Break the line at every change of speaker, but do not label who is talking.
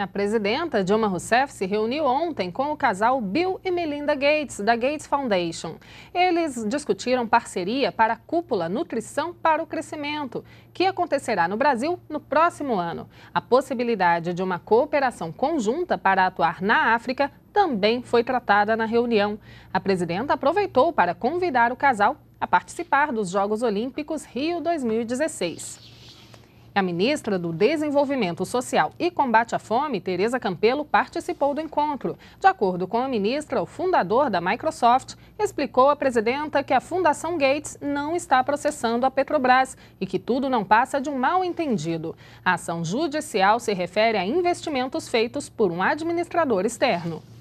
A presidenta Dilma Rousseff se reuniu ontem com o casal Bill e Melinda Gates, da Gates Foundation. Eles discutiram parceria para a cúpula Nutrição para o Crescimento, que acontecerá no Brasil no próximo ano. A possibilidade de uma cooperação conjunta para atuar na África também foi tratada na reunião. A presidenta aproveitou para convidar o casal a participar dos Jogos Olímpicos Rio 2016. A ministra do Desenvolvimento Social e Combate à Fome, Tereza Campelo, participou do encontro. De acordo com a ministra, o fundador da Microsoft explicou à presidenta que a Fundação Gates não está processando a Petrobras e que tudo não passa de um mal-entendido. A ação judicial se refere a investimentos feitos por um administrador externo.